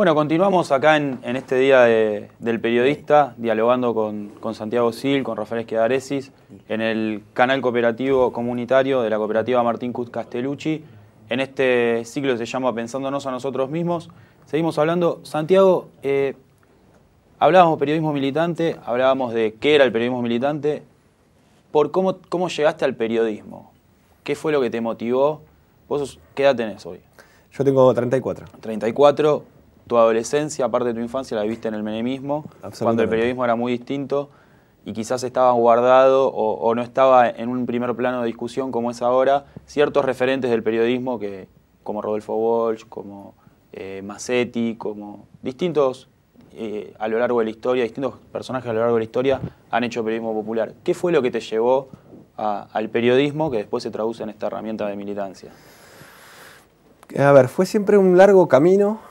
Bueno, continuamos acá en, este día del periodista, dialogando con, Santiago Sil, con Rafael Esquedaresis, en el canal cooperativo comunitario de la cooperativa Martín Cuz Castellucci. En este ciclo se llama Pensándonos a nosotros mismos. Seguimos hablando. Santiago, eh, hablábamos de periodismo militante, hablábamos de qué era el periodismo militante, por cómo, llegaste al periodismo. ¿Qué fue lo que te motivó? ¿Vos qué edad tenés hoy? Yo tengo 34. 34 tu adolescencia, aparte de tu infancia, la viste en el menemismo, cuando el periodismo era muy distinto y quizás estaba guardado o, no estaba en un primer plano de discusión como es ahora, ciertos referentes del periodismo que, como Rodolfo Walsh, como eh, Massetti, como distintos eh, a lo largo de la historia, distintos personajes a lo largo de la historia han hecho periodismo popular. ¿Qué fue lo que te llevó al periodismo que después se traduce en esta herramienta de militancia? A ver, fue siempre un largo camino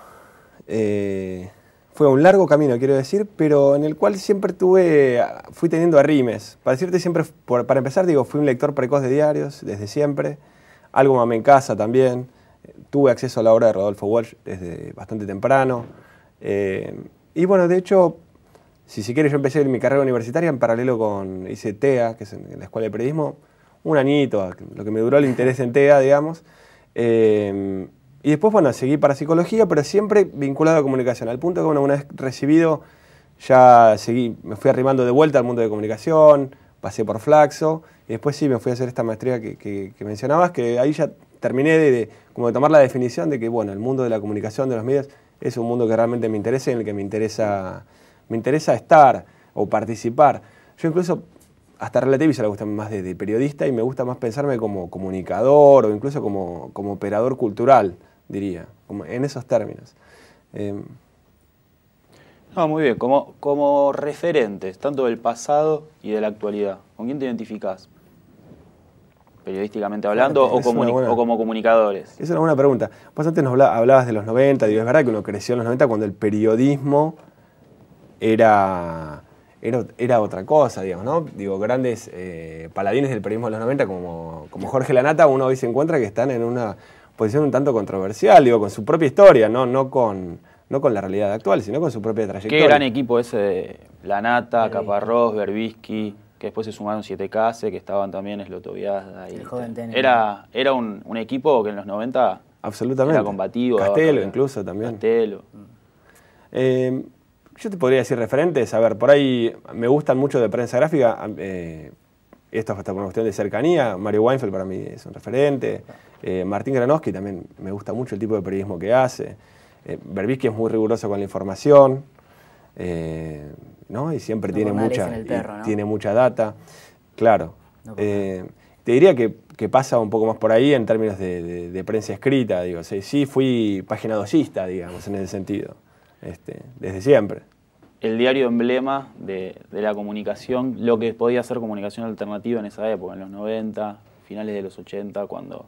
eh, fue un largo camino, quiero decir, pero en el cual siempre tuve, fui teniendo arrimes. Para decirte siempre, para empezar, digo, fui un lector precoz de diarios desde siempre. Algo mamé en casa también. Tuve acceso a la obra de Rodolfo Walsh desde bastante temprano. Eh, y bueno, de hecho, si se quiere, yo empecé mi carrera universitaria en paralelo con, hice TEA, que es la Escuela de Periodismo, un añito, lo que me duró el interés en TEA, digamos. Eh, y después, bueno, seguí para psicología, pero siempre vinculado a comunicación, al punto que, bueno, una vez recibido, ya seguí, me fui arrimando de vuelta al mundo de comunicación, pasé por Flaxo, y después sí me fui a hacer esta maestría que, mencionabas, que ahí ya terminé de, como de tomar la definición de que, bueno, el mundo de la comunicación, de los medios, es un mundo que realmente me interesa y en el que me interesa, me interesa estar o participar. Yo incluso hasta se la gusta más de, de, periodista y me gusta más pensarme como comunicador o incluso como, como operador cultural diría, como en esos términos. no, em, ah, muy bien, como, como referentes, tanto del pasado y de la actualidad, ¿con quién te identificás? periodísticamente hablando o, como comunicadores? Esa es una pregunta. Vos antes nos hablabas de los 90, es verdad que uno creció en los 90 cuando el periodismo era, era, otra cosa, digamos, ¿no? Digo, grandes eh, paladines del periodismo de los 90 como, como Jorge Lanata, uno hoy se encuentra que están en una posición un tanto controversial, digo, con su propia historia, no, no, con, no con la realidad actual, sino con su propia trayectoria. Qué gran equipo ese de La Nata, Caparrós, Berbisky, que después se sumaron 7K, que estaban también Slotoviazda. Era, era un, equipo que en los 90 Absolutamente. era combativo. Castelo incluso también. Castelo. Eh, yo te podría decir referentes, a ver, por ahí me gustan mucho de prensa gráfica, eh, esto hasta por una cuestión de cercanía, Mario Weinfeld para mí es un referente, eh, Martín Granowski también me gusta mucho el tipo de periodismo que hace, eh, es muy riguroso con la información, eh, ¿no? Y siempre tiene, mucha, tiene mucha data, claro. Eh, te diría que, pasa un poco más por ahí en términos de, prensa escrita, digo, sí, fui página digamos, en ese sentido, este, desde siempre el diario emblema de, la comunicación, lo que podía ser comunicación alternativa en esa época, en los 90, finales de los 80, cuando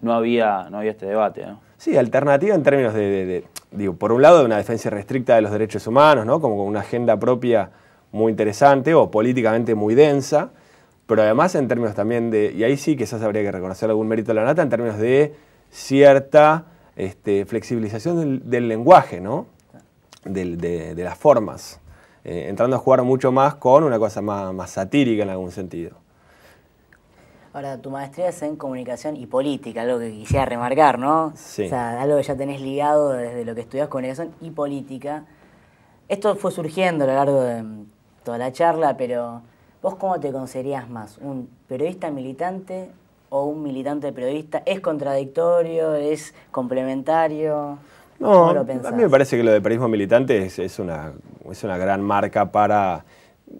no había, no había este debate. Sí, alternativa en términos de, digo, por un lado, de una defensa restricta de los derechos humanos, ¿no? como con una agenda propia muy interesante o políticamente muy densa, pero además en términos también de, y ahí sí quizás habría que reconocer algún mérito a la nata, en términos de cierta este, flexibilización del lenguaje, ¿no? de, las formas, eh, entrando a jugar mucho más con una cosa más, satírica en algún sentido. Ahora, tu maestría es en comunicación y política, algo que quisiera remarcar, ¿no? Sí. O sea, algo que ya tenés ligado desde lo que estudias comunicación y política. Esto fue surgiendo a lo largo de mm, toda la charla, pero ¿vos cómo te considerías más? ¿Un periodista militante o un militante periodista? ¿Es contradictorio? ¿Es complementario? No, a mí me parece que lo de periodismo militante es, una, gran marca para...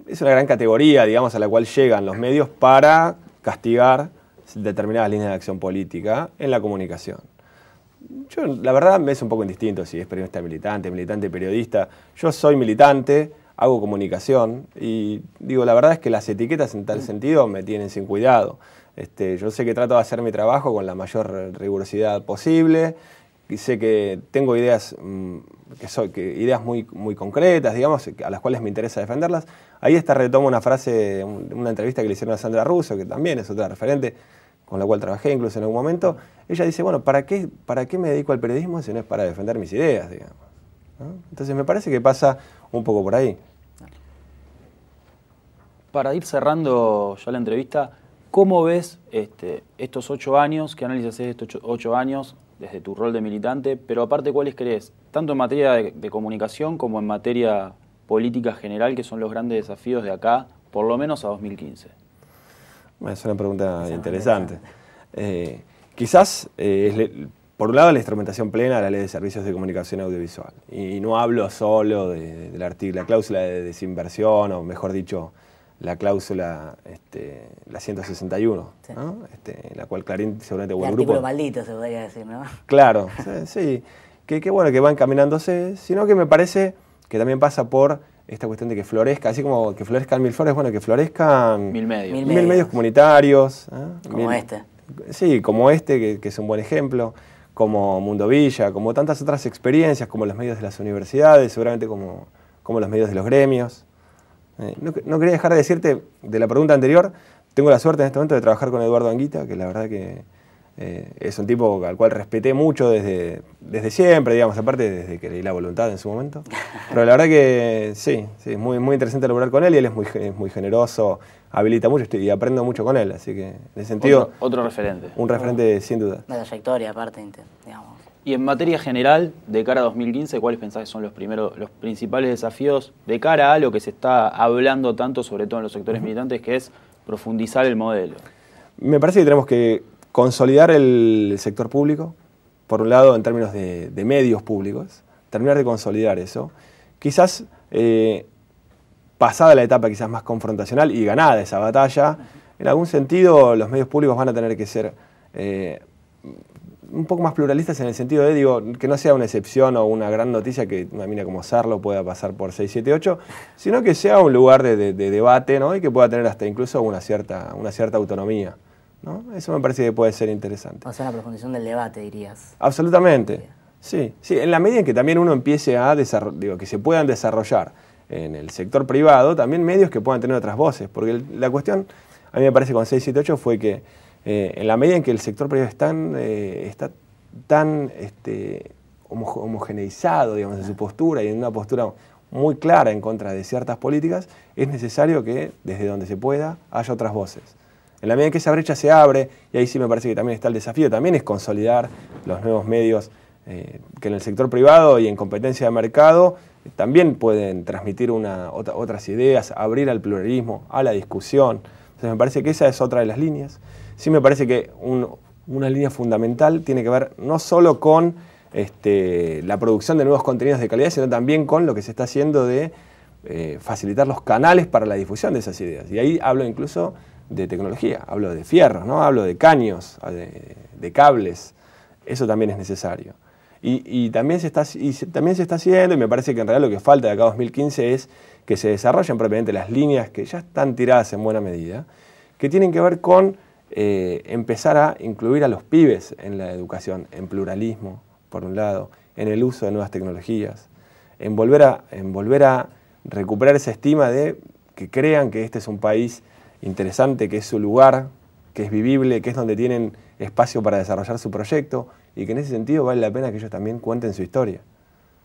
Es una gran categoría, digamos, a la cual llegan los medios para castigar determinadas líneas de acción política en la comunicación. Yo, la verdad, me es un poco indistinto si es periodista militante, militante periodista. Yo soy militante, hago comunicación y digo, la verdad es que las etiquetas en tal mm. sentido me tienen sin cuidado. Este, yo sé que trato de hacer mi trabajo con la mayor rigurosidad posible, sé que tengo ideas, mm, que soy, ideas muy, muy concretas, digamos, a las cuales me interesa defenderlas. Ahí está retomo una frase, una entrevista que le hicieron a Sandra Russo, que también es otra referente, con la cual trabajé incluso en algún momento. Ella dice, bueno, ¿para qué, para qué me dedico al periodismo si no es para defender mis ideas, digamos? Entonces me parece que pasa un poco por ahí. Para ir cerrando ya la entrevista, ¿cómo ves este, estos ocho años? ¿Qué análisis haces de estos ocho años desde tu rol de militante, pero aparte, ¿cuáles crees? Tanto en materia de, comunicación como en materia política general, que son los grandes desafíos de acá, por lo menos a 2015. Es una pregunta interesante. Eh, quizás, eh, por un lado, la instrumentación plena de la ley de servicios de comunicación audiovisual. Y, no hablo solo de, la, cláusula de desinversión, o mejor dicho, la cláusula este, la 161, este, la cual Clarín seguramente hubo un grupo. maldito se podría decir, ¿no? Claro, sí, qué Que, bueno que va encaminándose, sino que me parece que también pasa por esta cuestión de que florezca, así como que florezcan mil flores, bueno, que florezcan mil medios, comunitarios. ¿ah? Como este. Sí, como este, que, es un buen ejemplo, como Mundo Villa, como tantas otras experiencias, como los medios de las universidades, seguramente como, como los medios de los gremios. Eh, no, quería dejar de decirte de la pregunta anterior, tengo la suerte en este momento de trabajar con Eduardo Anguita, que la verdad que eh, es un tipo al cual respeté mucho desde, desde siempre, digamos, aparte desde que leí la voluntad en su momento. Pero la verdad que sí, sí es muy, muy interesante laborar con él y él es muy, es muy generoso, habilita mucho y aprendo mucho con él, así que en ese sentido... Otro, referente. Un referente, sin duda. Una trayectoria aparte, digamos. Y en materia general, de cara a 2015, ¿cuáles pensás que son los primeros, los principales desafíos de cara a lo que se está hablando tanto, sobre todo en los sectores militantes, que es profundizar el modelo? Me parece que tenemos que consolidar el sector público, por un lado en términos de, medios públicos, terminar de consolidar eso. Quizás eh, pasada la etapa quizás más confrontacional y ganada esa batalla, en algún sentido los medios públicos van a tener que ser eh, un poco más pluralistas en el sentido de, digo, que no sea una excepción o una gran noticia que una mina como Sarlo pueda pasar por 678, sino que sea un lugar de, debate ¿no? y que pueda tener hasta incluso una cierta, una cierta autonomía. ¿no? Eso me parece que puede ser interesante. O sea, la profundización del debate, dirías. Absolutamente. Sí, sí, en la medida en que también uno empiece a desarrollar, digo, que se puedan desarrollar en el sector privado también medios que puedan tener otras voces, porque la cuestión, a mí me parece con 678 fue que eh, en la medida en que el sector privado eh, está tan este, homogeneizado digamos, en su postura y en una postura muy clara en contra de ciertas políticas, es necesario que desde donde se pueda haya otras voces. En la medida en que esa brecha se abre, y ahí sí me parece que también está el desafío, también es consolidar los nuevos medios eh, que en el sector privado y en competencia de mercado también pueden transmitir una, otras ideas, abrir al pluralismo, a la discusión. Entonces me parece que esa es otra de las líneas sí me parece que una línea fundamental tiene que ver no solo con este, la producción de nuevos contenidos de calidad, sino también con lo que se está haciendo de eh, facilitar los canales para la difusión de esas ideas. Y ahí hablo incluso de tecnología, hablo de fierros, ¿no? hablo de caños, de, cables. Eso también es necesario. Y, también se está, también se está haciendo, y me parece que en realidad lo que falta de acá a 2015 es que se desarrollen propiamente las líneas que ya están tiradas en buena medida, que tienen que ver con eh, empezar a incluir a los pibes en la educación, en pluralismo, por un lado, en el uso de nuevas tecnologías, en volver a, en volver a recuperar esa estima de que crean que este es un país interesante, que es su lugar, que es vivible, que es donde tienen espacio para desarrollar su proyecto y que en ese sentido vale la pena que ellos también cuenten su historia.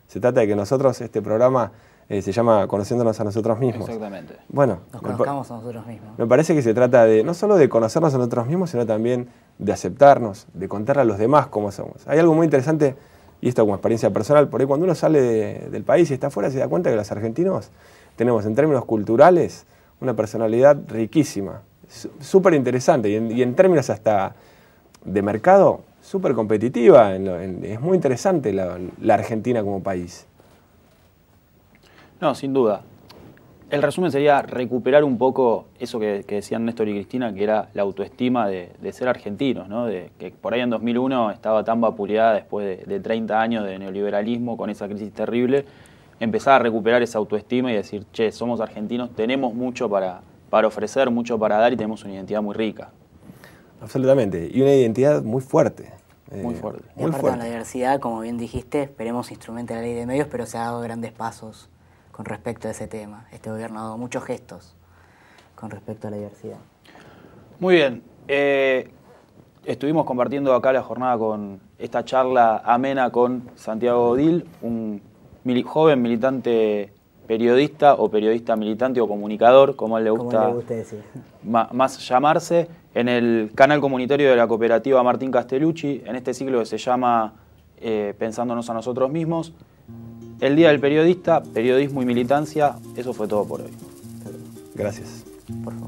Se trata de que nosotros este programa eh, se llama Conociéndonos a nosotros mismos. Exactamente. Bueno, nos conozcamos a nosotros mismos. Me parece que se trata de no solo de conocernos a nosotros mismos, sino también de aceptarnos, de contarle a los demás cómo somos. Hay algo muy interesante, y esto como experiencia personal, por ahí cuando uno sale del país y está afuera se da cuenta que los argentinos tenemos en términos culturales una personalidad riquísima, súper interesante, y, en términos hasta de mercado, súper competitiva. es muy interesante la Argentina como país. No, sin duda. El resumen sería recuperar un poco eso que, decían Néstor y Cristina, que era la autoestima de, ser argentinos, ¿no? que por ahí en 2001 estaba tan vapuleada después de, 30 años de neoliberalismo con esa crisis terrible, empezar a recuperar esa autoestima y decir, che, somos argentinos, tenemos mucho para, para ofrecer, mucho para dar y tenemos una identidad muy rica. Absolutamente, y una identidad muy fuerte. Eh, muy fuerte. muy fuerte. la diversidad, como bien dijiste, esperemos instrumentar la ley de medios, pero se ha dado grandes pasos con respecto a ese tema. Este gobierno ha dado muchos gestos con respecto a la diversidad. Muy bien. Eh, estuvimos compartiendo acá la jornada con esta charla amena con Santiago Odil, un joven militante periodista o periodista militante o comunicador, como él le gusta, decir? más llamarse, en el canal comunitario de la cooperativa Martín Castellucci, en este ciclo que se llama eh, Pensándonos a nosotros mismos. El Día del Periodista, Periodismo y Militancia, eso fue todo por hoy. Gracias. Por favor.